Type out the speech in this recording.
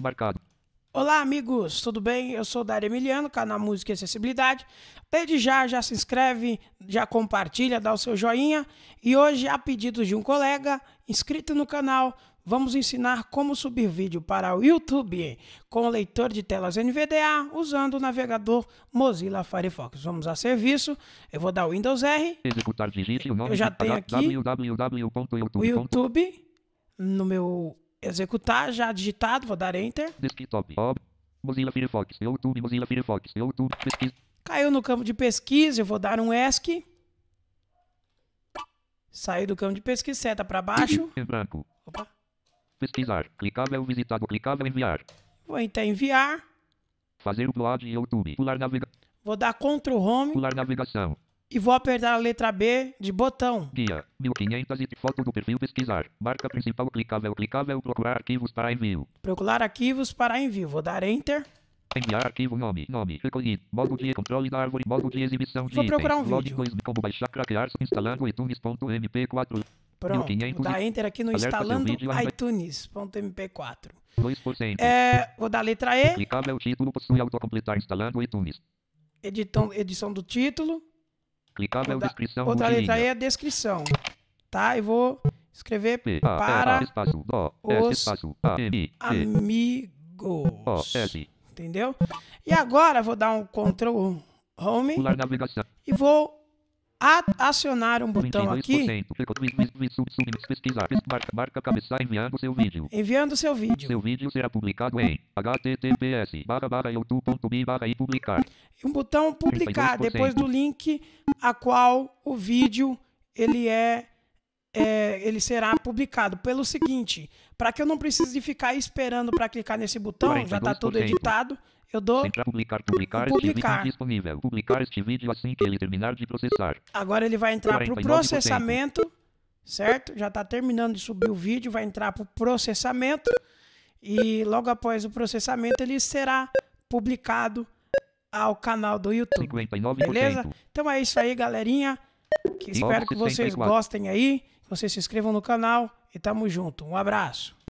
Marcado. Olá, amigos, tudo bem? Eu sou Dário Emiliano, canal Música e Acessibilidade. Desde já, já se inscreve, já compartilha, dá o seu joinha. E hoje, a pedido de um colega inscrito no canal, vamos ensinar como subir vídeo para o YouTube com o leitor de telas NVDA usando o navegador Mozilla Firefox. Vamos a serviço. Eu vou dar o Windows R. Executar, digite o nome Eu já tenho aqui o YouTube no meu executar já digitado, vou dar enter. Desktop, ob, Mozilla Firefox, YouTube, Mozilla Firefox, YouTube, pesquisa. Caiu no campo de pesquisa, eu vou dar um ESC. Saiu do campo de pesquisa, seta para baixo. É branco. Opa. Pesquisar, clicável, visitado, clicável, enviar. Vou então enviar. Fazer o upload em YouTube, pular navegação. Vou dar Ctrl Home. Pular navegação e vou apertar a letra B de botão. Guia 1500 e de foto do perfil pesquisar. Marca principal clicável, clicável, procurar arquivos para envio. Procurar arquivos para envio. Vou dar enter. Enviar arquivo nome, nome, recolhido, modo de controle da árvore, modo de exibição de Vou itens. procurar um vídeo. Dois, como baixar, craquear, instalando iTunes.mp4. Pronto, 1500, vou dar enter aqui no instalando iTunes.mp4. 2%. É, vou dar letra E. Clicável, título possui autocompletar instalando iTunes. Edição, edição do título. Clicável outra, descrição. Outra mudinha. letra aí é descrição. Tá? Eu vou escrever P, A, para espaço, o, os espaço, amigos. Entendeu? E agora vou dar um control Home e vou a, acionar um botão aqui. Marca, marca cabeça enviando seu vídeo. Enviando seu vídeo. Seu vídeo será publicado em https youtubecom barra e publicar. Um botão publicar depois do link a qual o vídeo ele é, é ele será publicado. Pelo seguinte, para que eu não precise ficar esperando para clicar nesse botão, já está tudo editado. Eu dou publicar, publicar, publicar. disponível. Publicar este vídeo assim que ele terminar de processar. Agora ele vai entrar para o processamento, certo? Já está terminando de subir o vídeo, vai entrar para o processamento e logo após o processamento ele será publicado ao canal do YouTube. 59%. Beleza? Então é isso aí, galerinha. Que espero que vocês gostem aí. Que vocês se inscrevam no canal e tamo junto. Um abraço.